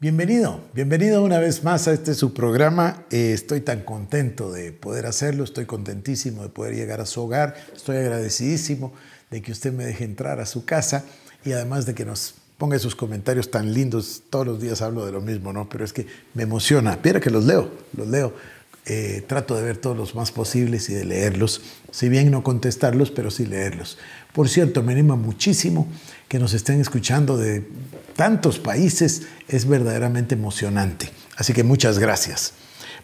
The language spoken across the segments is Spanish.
Bienvenido, bienvenido una vez más a este su programa. Eh, estoy tan contento de poder hacerlo, estoy contentísimo de poder llegar a su hogar, estoy agradecidísimo de que usted me deje entrar a su casa y además de que nos ponga sus comentarios tan lindos. Todos los días hablo de lo mismo, ¿no? Pero es que me emociona. Piera que los leo, los leo. Eh, trato de ver todos los más posibles y de leerlos. Si bien no contestarlos, pero sí leerlos. Por cierto, me anima muchísimo que nos estén escuchando de tantos países es verdaderamente emocionante. Así que muchas gracias.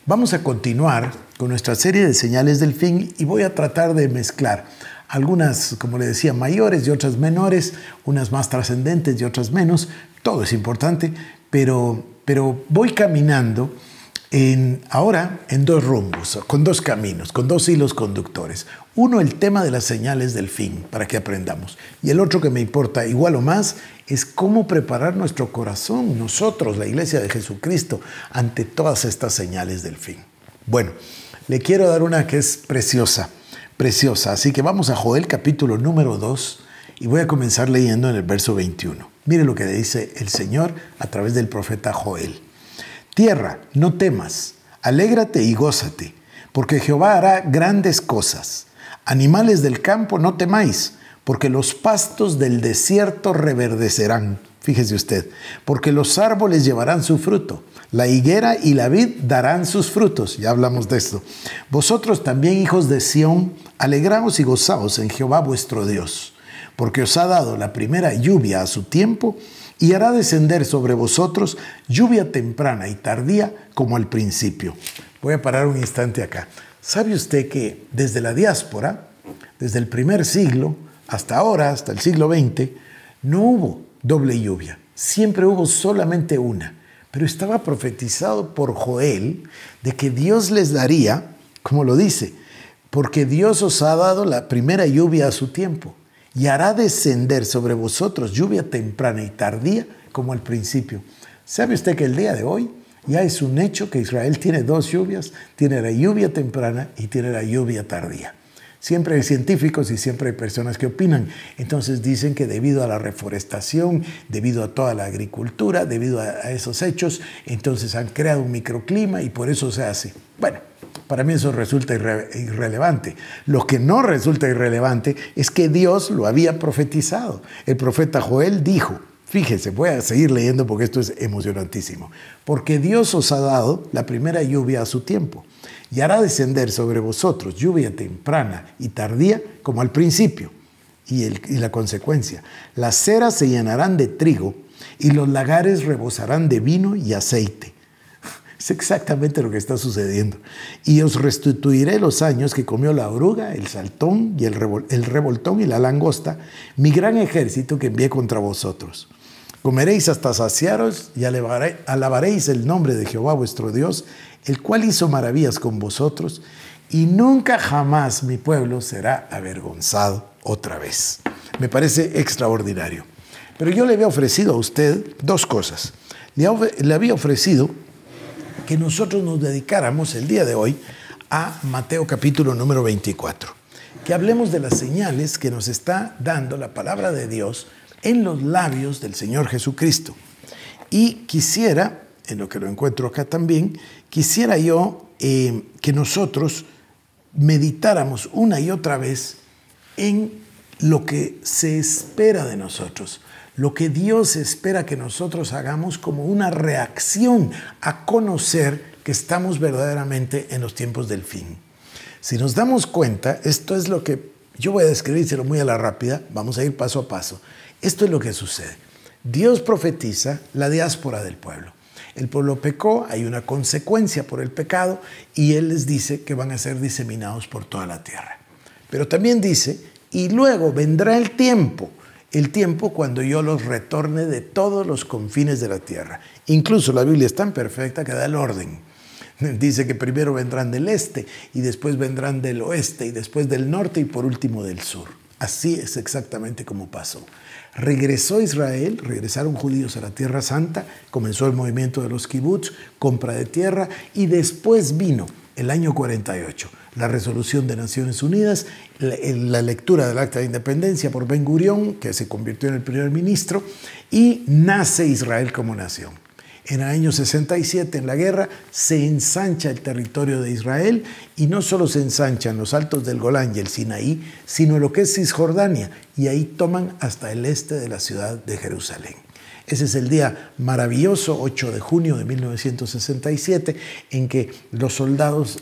Vamos a continuar con nuestra serie de señales del fin y voy a tratar de mezclar algunas, como le decía, mayores y otras menores, unas más trascendentes y otras menos. Todo es importante, pero, pero voy caminando ahora en dos rumbos, con dos caminos, con dos hilos conductores. Uno, el tema de las señales del fin, para que aprendamos. Y el otro que me importa igual o más es cómo preparar nuestro corazón, nosotros, la Iglesia de Jesucristo, ante todas estas señales del fin. Bueno, le quiero dar una que es preciosa, preciosa. Así que vamos a Joel capítulo número 2 y voy a comenzar leyendo en el verso 21. Mire lo que dice el Señor a través del profeta Joel. Tierra, no temas, alégrate y gózate, porque Jehová hará grandes cosas. Animales del campo, no temáis, porque los pastos del desierto reverdecerán. Fíjese usted, porque los árboles llevarán su fruto, la higuera y la vid darán sus frutos. Ya hablamos de esto. Vosotros también, hijos de Sión, alegraos y gozaos en Jehová vuestro Dios, porque os ha dado la primera lluvia a su tiempo y hará descender sobre vosotros lluvia temprana y tardía como al principio. Voy a parar un instante acá. ¿Sabe usted que desde la diáspora, desde el primer siglo hasta ahora, hasta el siglo XX, no hubo doble lluvia? Siempre hubo solamente una. Pero estaba profetizado por Joel de que Dios les daría, como lo dice, porque Dios os ha dado la primera lluvia a su tiempo y hará descender sobre vosotros lluvia temprana y tardía como al principio. ¿Sabe usted que el día de hoy ya es un hecho que Israel tiene dos lluvias? Tiene la lluvia temprana y tiene la lluvia tardía. Siempre hay científicos y siempre hay personas que opinan. Entonces dicen que debido a la reforestación, debido a toda la agricultura, debido a esos hechos, entonces han creado un microclima y por eso se hace. Bueno, para mí eso resulta irrelevante. Lo que no resulta irrelevante es que Dios lo había profetizado. El profeta Joel dijo, fíjense, voy a seguir leyendo porque esto es emocionantísimo, porque Dios os ha dado la primera lluvia a su tiempo y hará descender sobre vosotros lluvia temprana y tardía como al principio. y la consecuencia, las ceras se llenarán de trigo y los lagares rebosarán de vino y aceite. Es exactamente lo que está sucediendo. Y os restituiré los años que comió la oruga, el saltón y el, revoltón y la langosta, mi gran ejército que envié contra vosotros. Comeréis hasta saciaros y alabaréis el nombre de Jehová vuestro Dios, el cual hizo maravillas con vosotros, y nunca jamás mi pueblo será avergonzado otra vez. Me parece extraordinario. Pero yo le había ofrecido a usted dos cosas. le había ofrecido que nosotros nos dedicáramos el día de hoy a Mateo capítulo número 24. Que hablemos de las señales que nos está dando la palabra de Dios en los labios del Señor Jesucristo. Y quisiera, en lo que lo encuentro acá también, quisiera yo eh, que nosotros meditáramos una y otra vez en lo que se espera de nosotros, lo que Dios espera que nosotros hagamos como una reacción a conocer que estamos verdaderamente en los tiempos del fin. Si nos damos cuenta, esto es lo que yo voy a describírselo muy a la rápida, vamos a ir paso a paso. Esto es lo que sucede. Dios profetiza la diáspora del pueblo. El pueblo pecó, hay una consecuencia por el pecado y Él les dice que van a ser diseminados por toda la tierra. Pero también dice, y luego vendrá el tiempo el tiempo cuando yo los retorne de todos los confines de la tierra. Incluso la Biblia es tan perfecta que da el orden. Dice que primero vendrán del este y después vendrán del oeste y después del norte y por último del sur. Así es exactamente como pasó. Regresó Israel, regresaron judíos a la Tierra Santa, comenzó el movimiento de los kibbutz, compra de tierra y después vino el año 48, la resolución de Naciones Unidas, la, lectura del Acta de Independencia por Ben Gurión, que se convirtió en el primer ministro, y nace Israel como nación. En el año 67, en la guerra, se ensancha el territorio de Israel y no solo se ensanchan los altos del Golán y el Sinaí, sino lo que es Cisjordania, y ahí toman hasta el este de la ciudad de Jerusalén. Ese es el día maravilloso, 8 de junio de 1967, en que los soldados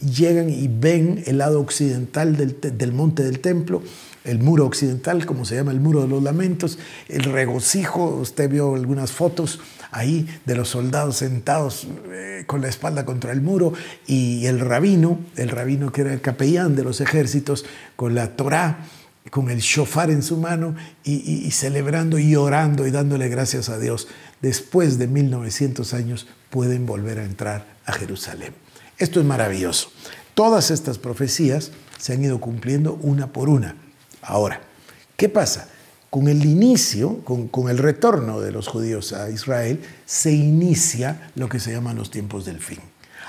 llegan y ven el lado occidental del, monte del templo, el muro occidental, como se llama el muro de los lamentos, el regocijo, usted vio algunas fotos ahí de los soldados sentados eh, con la espalda contra el muro y el rabino, el rabino que era el capellán de los ejércitos, con la Torá con el shofar en su mano y, celebrando y orando y dándole gracias a Dios, después de 1900 años pueden volver a entrar a Jerusalén. Esto es maravilloso. Todas estas profecías se han ido cumpliendo una por una. Ahora, ¿qué pasa? Con el inicio, con, con el retorno de los judíos a Israel, se inicia lo que se llaman los tiempos del fin.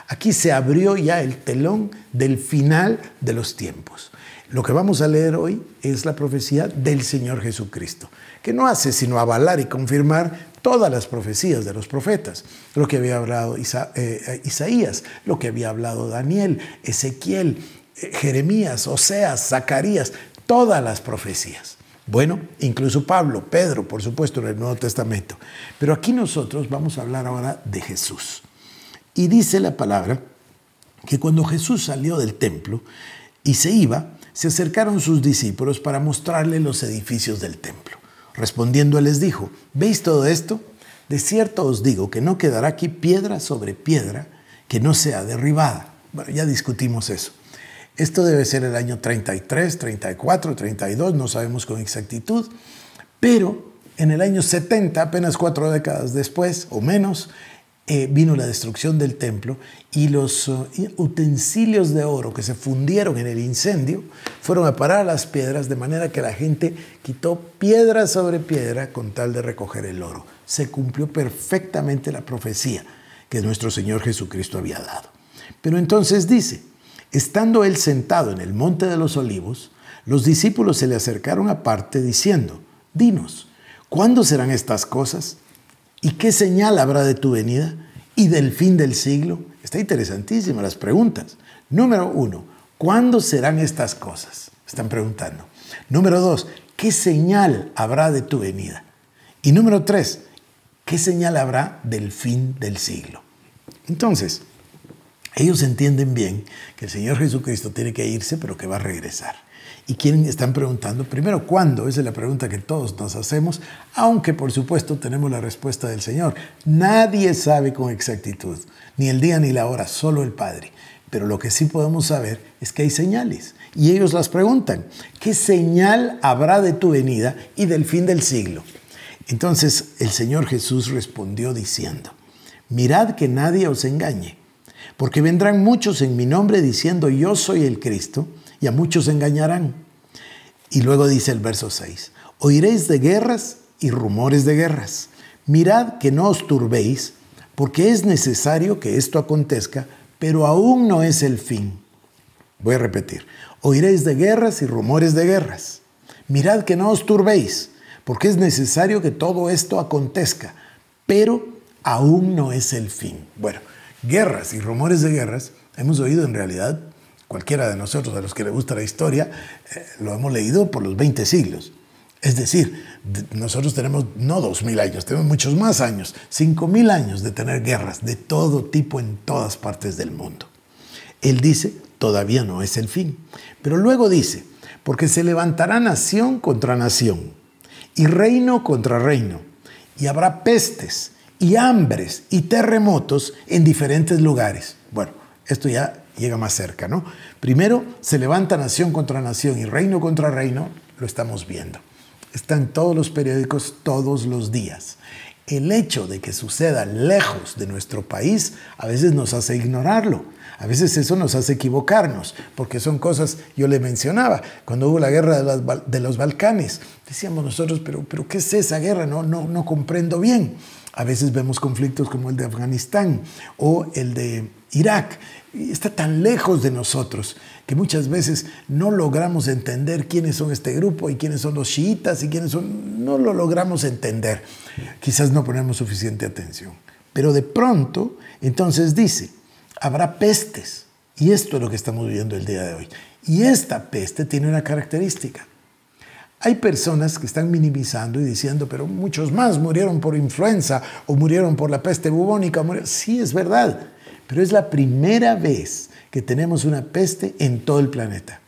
Aquí se abrió ya el telón del final de los tiempos. Lo que vamos a leer hoy es la profecía del Señor Jesucristo, que no hace sino avalar y confirmar todas las profecías de los profetas, lo que había hablado eh, eh, Isaías, lo que había hablado Daniel, Ezequiel, eh, Jeremías, Oseas, Zacarías, todas las profecías. Bueno, incluso Pablo, Pedro, por supuesto, en el Nuevo Testamento. Pero aquí nosotros vamos a hablar ahora de Jesús. Y dice la palabra que cuando Jesús salió del templo y se iba, se acercaron sus discípulos para mostrarle los edificios del templo. Respondiendo les dijo, ¿veis todo esto? De cierto os digo que no quedará aquí piedra sobre piedra que no sea derribada. Bueno, ya discutimos eso. Esto debe ser el año 33, 34, 32, no sabemos con exactitud, pero en el año 70, apenas cuatro décadas después o menos, eh, vino la destrucción del templo y los eh, utensilios de oro que se fundieron en el incendio fueron a parar a las piedras, de manera que la gente quitó piedra sobre piedra con tal de recoger el oro. Se cumplió perfectamente la profecía que nuestro Señor Jesucristo había dado. Pero entonces dice, estando él sentado en el monte de los olivos, los discípulos se le acercaron aparte diciendo, dinos, ¿cuándo serán estas cosas? ¿Y qué señal habrá de tu venida y del fin del siglo? Está interesantísima las preguntas. Número uno, ¿cuándo serán estas cosas? Están preguntando. Número dos, ¿qué señal habrá de tu venida? Y número tres, ¿qué señal habrá del fin del siglo? Entonces, ellos entienden bien que el Señor Jesucristo tiene que irse, pero que va a regresar y quién están preguntando, primero, ¿cuándo? Esa es la pregunta que todos nos hacemos, aunque por supuesto tenemos la respuesta del Señor. Nadie sabe con exactitud, ni el día ni la hora, solo el Padre. Pero lo que sí podemos saber es que hay señales. Y ellos las preguntan, ¿qué señal habrá de tu venida y del fin del siglo? Entonces el Señor Jesús respondió diciendo, mirad que nadie os engañe, porque vendrán muchos en mi nombre diciendo yo soy el Cristo y muchos engañarán. Y luego dice el verso 6, oiréis de guerras y rumores de guerras. Mirad que no os turbéis, porque es necesario que esto acontezca, pero aún no es el fin. Voy a repetir, oiréis de guerras y rumores de guerras. Mirad que no os turbéis, porque es necesario que todo esto acontezca, pero aún no es el fin. Bueno, guerras y rumores de guerras hemos oído en realidad cualquiera de nosotros a los que le gusta la historia, eh, lo hemos leído por los 20 siglos. Es decir, nosotros tenemos no 2.000 años, tenemos muchos más años, 5.000 años de tener guerras de todo tipo en todas partes del mundo. Él dice, todavía no es el fin. Pero luego dice, porque se levantará nación contra nación, y reino contra reino, y habrá pestes, y hambres, y terremotos en diferentes lugares. Bueno, esto ya llega más cerca, ¿no? Primero se levanta nación contra nación y reino contra reino, lo estamos viendo. Está en todos los periódicos todos los días. El hecho de que suceda lejos de nuestro país a veces nos hace ignorarlo. A veces eso nos hace equivocarnos, porque son cosas, yo le mencionaba, cuando hubo la guerra de, los Balcanes, decíamos nosotros, pero, pero ¿qué es esa guerra? no comprendo bien. A veces vemos conflictos como el de Afganistán o el de Irak. Está tan lejos de nosotros que muchas veces no logramos entender quiénes son este grupo y quiénes son los chiitas y quiénes son... No lo logramos entender. Quizás no ponemos suficiente atención. Pero de pronto, entonces dice, habrá pestes. Y esto es lo que estamos viviendo el día de hoy. Y esta peste tiene una característica. Hay personas que están minimizando y diciendo, pero muchos más murieron por influenza o murieron por la peste bubónica. Sí, es verdad, pero es la primera vez que tenemos una peste en todo el planeta.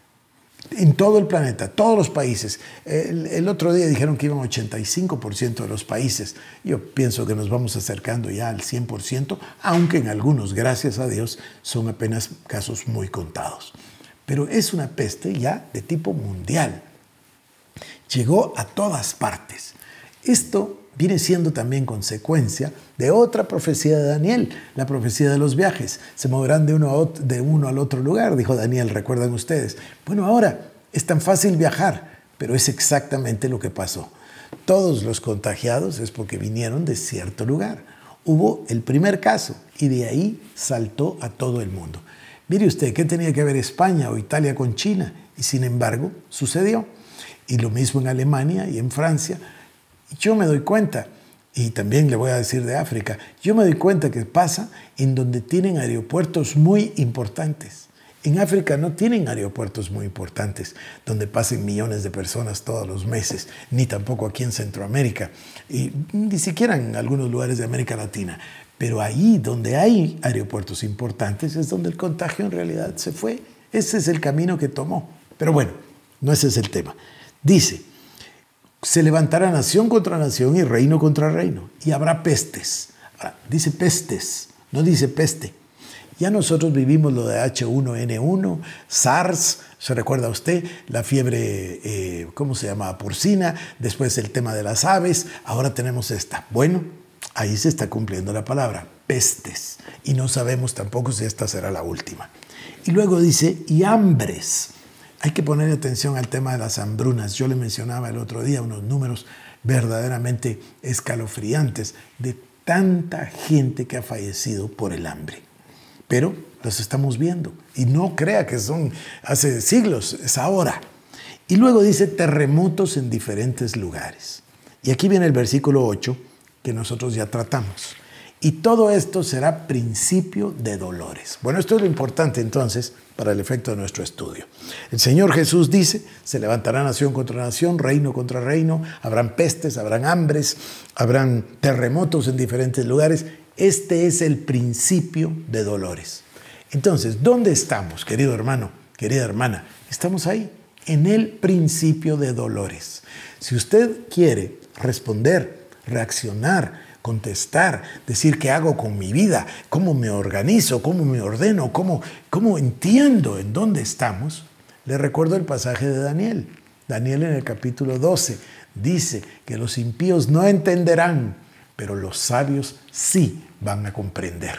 En todo el planeta, todos los países. El, otro día dijeron que iban 85% de los países. Yo pienso que nos vamos acercando ya al 100%, aunque en algunos, gracias a Dios, son apenas casos muy contados. Pero es una peste ya de tipo mundial llegó a todas partes. Esto viene siendo también consecuencia de otra profecía de Daniel, la profecía de los viajes. Se moverán de uno, al otro lugar, dijo Daniel, recuerdan ustedes. Bueno, ahora es tan fácil viajar, pero es exactamente lo que pasó. Todos los contagiados es porque vinieron de cierto lugar. Hubo el primer caso y de ahí saltó a todo el mundo. Mire usted, ¿qué tenía que ver España o Italia con China? Y sin embargo, sucedió y lo mismo en Alemania y en Francia. Yo me doy cuenta, y también le voy a decir de África, yo me doy cuenta que pasa en donde tienen aeropuertos muy importantes. En África no tienen aeropuertos muy importantes donde pasen millones de personas todos los meses, ni tampoco aquí en Centroamérica, y ni siquiera en algunos lugares de América Latina. Pero ahí donde hay aeropuertos importantes es donde el contagio en realidad se fue. Ese es el camino que tomó. Pero bueno, no ese es el tema. Dice, se levantará nación contra nación y reino contra reino, y habrá pestes. dice pestes, no dice peste. Ya nosotros vivimos lo de H1N1, SARS, se recuerda usted, la fiebre, eh, ¿cómo se llama? Porcina, después el tema de las aves, ahora tenemos esta. Bueno, ahí se está cumpliendo la palabra, pestes, y no sabemos tampoco si esta será la última. Y luego dice, y hambres. Hay que poner atención al tema de las hambrunas. Yo le mencionaba el otro día unos números verdaderamente escalofriantes de tanta gente que ha fallecido por el hambre. Pero los estamos viendo y no crea que son hace siglos, es ahora. Y luego dice terremotos en diferentes lugares. Y aquí viene el versículo 8 que nosotros ya tratamos. Y todo esto será principio de dolores. Bueno, esto es lo importante entonces para el efecto de nuestro estudio. El Señor Jesús dice, se levantará nación contra nación, reino contra reino, habrán pestes, habrán hambres, habrán terremotos en diferentes lugares. Este es el principio de dolores. Entonces, ¿dónde estamos, querido hermano, querida hermana? Estamos ahí, en el principio de dolores. Si usted quiere responder, reaccionar, contestar, decir qué hago con mi vida, cómo me organizo, cómo me ordeno, cómo, entiendo en dónde estamos, le recuerdo el pasaje de Daniel. Daniel en el capítulo 12 dice que los impíos no entenderán, pero los sabios sí van a comprender.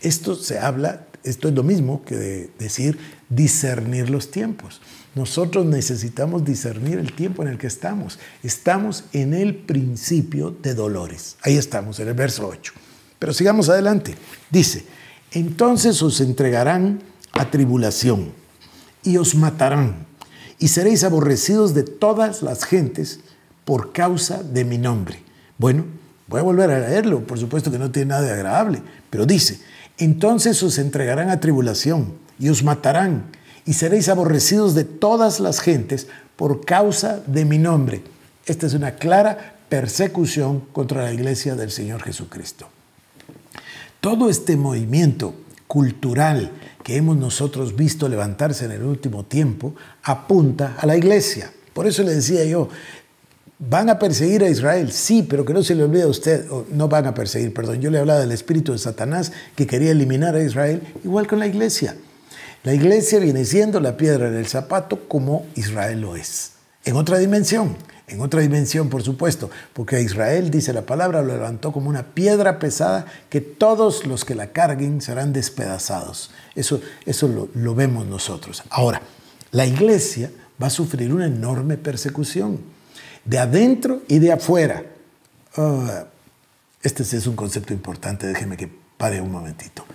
Esto se habla, esto es lo mismo que decir discernir los tiempos. Nosotros necesitamos discernir el tiempo en el que estamos. Estamos en el principio de dolores. Ahí estamos, en el verso 8. Pero sigamos adelante. Dice, entonces os entregarán a tribulación y os matarán y seréis aborrecidos de todas las gentes por causa de mi nombre. Bueno, voy a volver a leerlo, por supuesto que no tiene nada de agradable, pero dice, entonces os entregarán a tribulación y os matarán, y seréis aborrecidos de todas las gentes por causa de mi nombre. Esta es una clara persecución contra la iglesia del Señor Jesucristo. Todo este movimiento cultural que hemos nosotros visto levantarse en el último tiempo apunta a la iglesia. Por eso le decía yo, ¿Van a perseguir a Israel? Sí, pero que no se le olvide a usted, no van a perseguir, perdón, yo le hablaba del espíritu de Satanás que quería eliminar a Israel, igual con la iglesia. La iglesia viene siendo la piedra en el zapato como Israel lo es. En otra dimensión, en otra dimensión por supuesto, porque a Israel, dice la palabra, lo levantó como una piedra pesada que todos los que la carguen serán despedazados. Eso, eso lo, vemos nosotros. Ahora, la iglesia va a sufrir una enorme persecución, de adentro y de afuera. Ah, este es un concepto importante, déjeme que pare un momentito.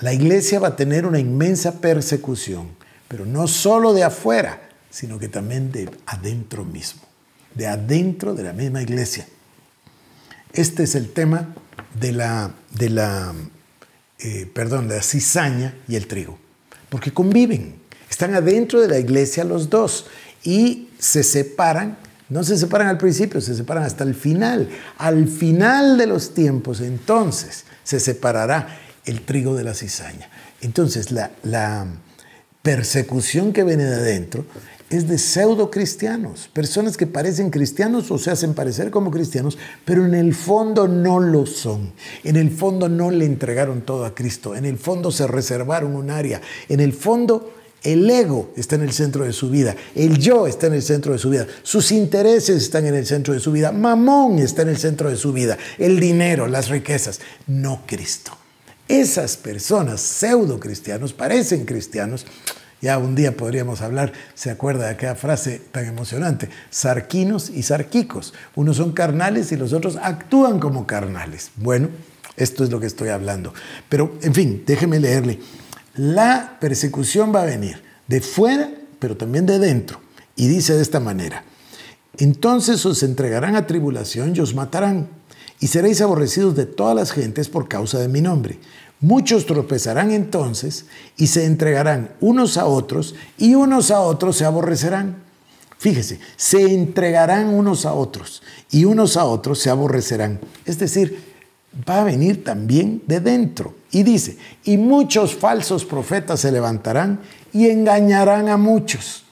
La iglesia va a tener una inmensa persecución, pero no solo de afuera, sino que también de adentro mismo, de adentro de la misma iglesia. Este es el tema de la, de la, eh, perdón, la cizaña y el trigo, porque conviven, están adentro de la iglesia los dos y se separan no se separan al principio, se separan hasta el final. Al final de los tiempos, entonces, se separará el trigo de la cizaña. Entonces, la, persecución que viene de adentro es de pseudo cristianos, personas que parecen cristianos o se hacen parecer como cristianos, pero en el fondo no lo son. En el fondo no le entregaron todo a Cristo, en el fondo se reservaron un área, en el fondo el ego está en el centro de su vida, el yo está en el centro de su vida, sus intereses están en el centro de su vida, mamón está en el centro de su vida, el dinero, las riquezas, no Cristo esas personas pseudo cristianos parecen cristianos. Ya un día podríamos hablar, se acuerda de aquella frase tan emocionante, sarquinos y sarquicos. Unos son carnales y los otros actúan como carnales. Bueno, esto es lo que estoy hablando. Pero, en fin, déjeme leerle. La persecución va a venir de fuera, pero también de dentro. Y dice de esta manera, entonces os entregarán a tribulación y os matarán y seréis aborrecidos de todas las gentes por causa de mi nombre. Muchos tropezarán entonces y se entregarán unos a otros y unos a otros se aborrecerán. Fíjese, se entregarán unos a otros y unos a otros se aborrecerán. Es decir, va a venir también de dentro. Y dice, y muchos falsos profetas se levantarán y engañarán a muchos.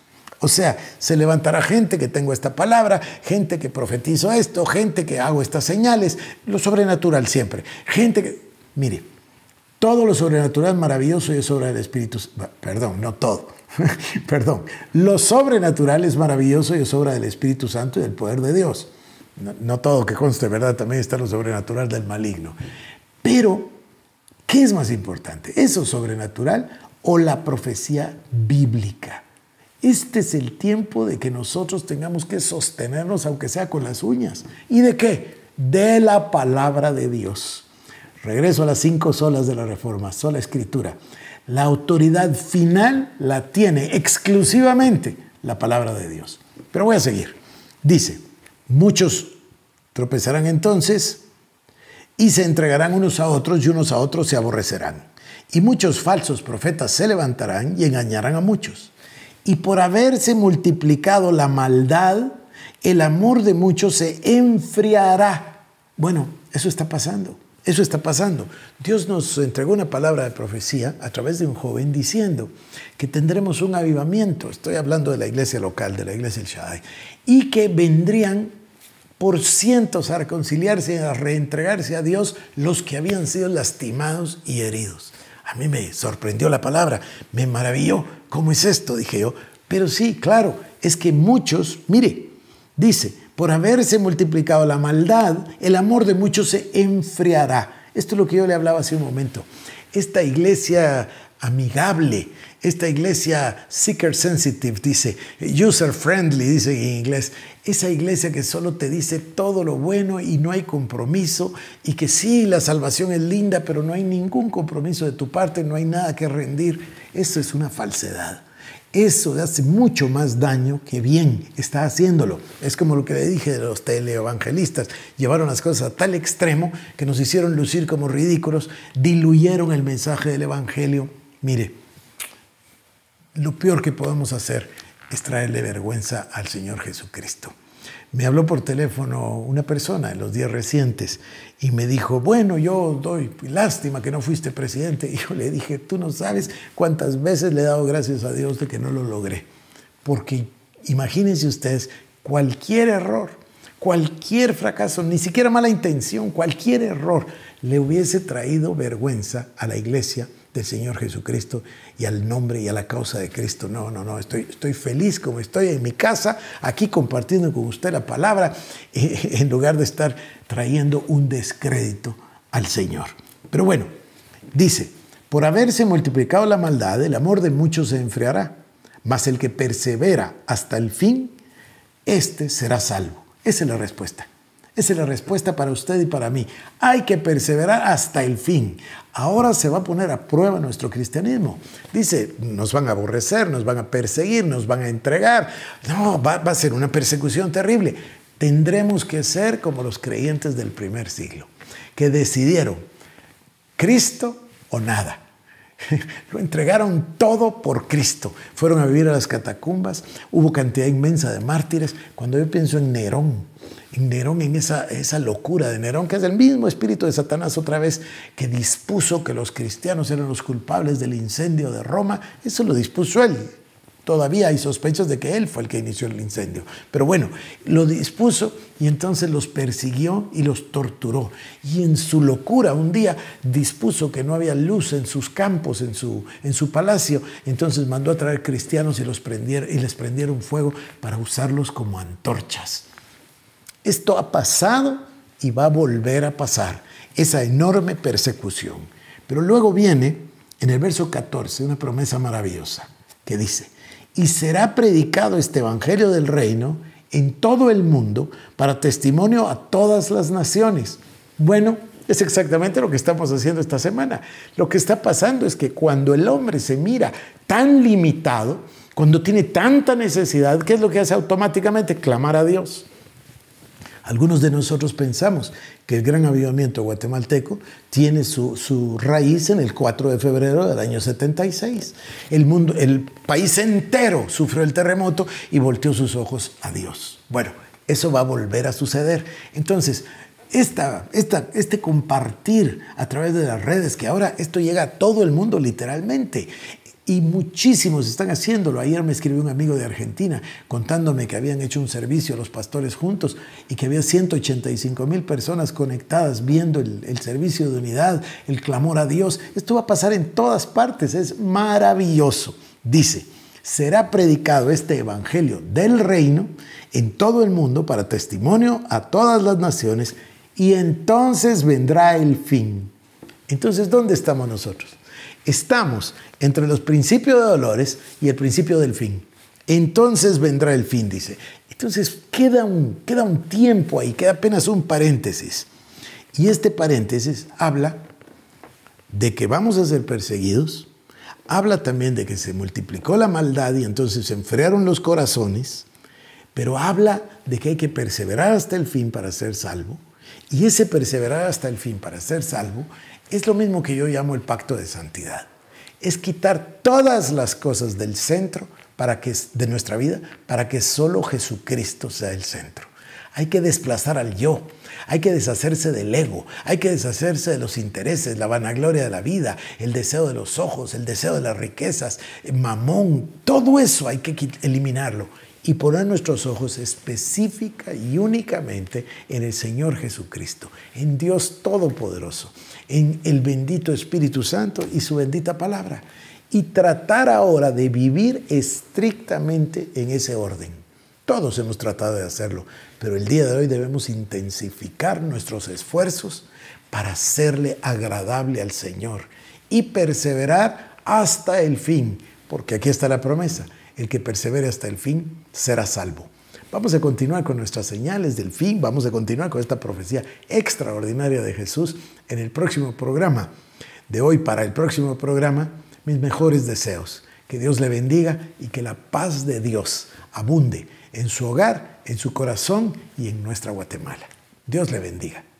O sea, se levantará gente que tengo esta palabra, gente que profetizo esto, gente que hago estas señales, lo sobrenatural siempre. Gente que, mire, todo lo sobrenatural maravilloso y es obra del Espíritu Perdón, no todo. Perdón. Lo sobrenatural es maravilloso y es obra del Espíritu Santo y del poder de Dios. No, no todo que conste, ¿verdad? También está lo sobrenatural del maligno. Pero, ¿qué es más importante? ¿Eso sobrenatural o la profecía bíblica? Este es el tiempo de que nosotros tengamos que sostenernos, aunque sea con las uñas. ¿Y de qué? De la palabra de Dios. Regreso a las cinco solas de la Reforma, sola escritura. La autoridad final la tiene exclusivamente la palabra de Dios. Pero voy a seguir. Dice, muchos tropezarán entonces y se entregarán unos a otros y unos a otros se aborrecerán. Y muchos falsos profetas se levantarán y engañarán a muchos. Y por haberse multiplicado la maldad, el amor de muchos se enfriará. Bueno, eso está pasando. Eso está pasando. Dios nos entregó una palabra de profecía a través de un joven diciendo que tendremos un avivamiento, estoy hablando de la iglesia local, de la iglesia del Shaddai, y que vendrían por cientos a reconciliarse y a reentregarse a Dios los que habían sido lastimados y heridos. A mí me sorprendió la palabra, me maravilló. ¿Cómo es esto? Dije yo. Pero sí, claro, es que muchos, mire, dice, por haberse multiplicado la maldad, el amor de muchos se enfriará. Esto es lo que yo le hablaba hace un momento. Esta iglesia amigable. Esta iglesia seeker sensitive dice, user friendly dice en inglés. Esa iglesia que solo te dice todo lo bueno y no hay compromiso y que sí, la salvación es linda, pero no hay ningún compromiso de tu parte, no hay nada que rendir. Eso es una falsedad. Eso hace mucho más daño que bien está haciéndolo. Es como lo que le dije de los teleevangelistas. Llevaron las cosas a tal extremo que nos hicieron lucir como ridículos, diluyeron el mensaje del Evangelio Mire, lo peor que podemos hacer es traerle vergüenza al Señor Jesucristo. Me habló por teléfono una persona en los días recientes y me dijo, bueno, yo doy lástima que no fuiste presidente. Y yo le dije, tú no sabes cuántas veces le he dado gracias a Dios de que no lo logré. Porque imagínense ustedes, cualquier error, cualquier fracaso, ni siquiera mala intención, cualquier error le hubiese traído vergüenza a la iglesia, del Señor Jesucristo y al nombre y a la causa de Cristo. No, no, no, estoy, feliz como estoy en mi casa, aquí compartiendo con usted la palabra, en lugar de estar trayendo un descrédito al Señor. Pero bueno, dice, por haberse multiplicado la maldad, el amor de muchos se enfriará, mas el que persevera hasta el fin, este será salvo. Esa es la respuesta. Esa es la respuesta para usted y para mí. Hay que perseverar hasta el fin. Ahora se va a poner a prueba nuestro cristianismo. Dice, nos van a aborrecer, nos van a perseguir, nos van a entregar. No, va, va a ser una persecución terrible. Tendremos que ser como los creyentes del primer siglo, que decidieron Cristo o nada. Lo entregaron todo por Cristo. Fueron a vivir a las catacumbas, hubo cantidad inmensa de mártires. Cuando yo pienso en Nerón, en Nerón, en esa, esa locura de Nerón, que es el mismo espíritu de Satanás otra vez, que dispuso que los cristianos eran los culpables del incendio de Roma, eso lo dispuso él. Todavía hay sospechas de que él fue el que inició el incendio. Pero bueno, lo dispuso y entonces los persiguió y los torturó. Y en su locura un día dispuso que no había luz en sus campos, en su, en su palacio. Entonces mandó a traer cristianos y, los prendieron, y les prendieron fuego para usarlos como antorchas. Esto ha pasado y va a volver a pasar, esa enorme persecución. Pero luego viene, en el verso 14, una promesa maravillosa dice, y será predicado este Evangelio del Reino en todo el mundo para testimonio a todas las naciones. Bueno, es exactamente lo que estamos haciendo esta semana. Lo que está pasando es que cuando el hombre se mira tan limitado, cuando tiene tanta necesidad, ¿qué es lo que hace automáticamente? Clamar a Dios. Algunos de nosotros pensamos que el gran avivamiento guatemalteco tiene su, raíz en el 4 de febrero del año 76. El, mundo, el país entero sufrió el terremoto y volteó sus ojos a Dios. Bueno, eso va a volver a suceder. Entonces, esta, este compartir a través de las redes, que ahora esto llega a todo el mundo literalmente, y muchísimos están haciéndolo. Ayer me escribió un amigo de Argentina contándome que habían hecho un servicio a los pastores juntos y que había 185 mil personas conectadas viendo el, el, servicio de unidad, el clamor a Dios. Esto va a pasar en todas partes, es maravilloso. Dice, será predicado este Evangelio del reino en todo el mundo para testimonio a todas las naciones y entonces vendrá el fin. Entonces, ¿dónde estamos nosotros? Estamos entre los principios de dolores y el principio del fin. Entonces vendrá el fin, dice. Entonces queda un, queda un tiempo ahí, queda apenas un paréntesis. Y este paréntesis habla de que vamos a ser perseguidos, habla también de que se multiplicó la maldad y entonces se enfriaron los corazones, pero habla de que hay que perseverar hasta el fin para ser salvo y ese perseverar hasta el fin para ser salvo es lo mismo que yo llamo el pacto de santidad. Es quitar todas las cosas del centro para de nuestra vida para que solo Jesucristo sea el centro. Hay que desplazar al yo, hay que deshacerse del ego, hay que deshacerse de los intereses, la vanagloria de la vida, el deseo de los ojos, el deseo de las riquezas, mamón, todo eso hay que eliminarlo y poner nuestros ojos específica y únicamente en el Señor Jesucristo, en Dios Todopoderoso, en el bendito Espíritu Santo y su bendita palabra. Y tratar ahora de vivir estrictamente en ese orden. Todos hemos tratado de hacerlo, pero el día de hoy debemos intensificar nuestros esfuerzos para hacerle agradable al Señor y perseverar hasta el fin, porque aquí está la promesa el que persevere hasta el fin será salvo. Vamos a continuar con nuestras señales del fin, vamos a continuar con esta profecía extraordinaria de Jesús en el próximo programa. De hoy para el próximo programa, mis mejores deseos. Que Dios le bendiga y que la paz de Dios abunde en su hogar, en su corazón y en nuestra Guatemala. Dios le bendiga.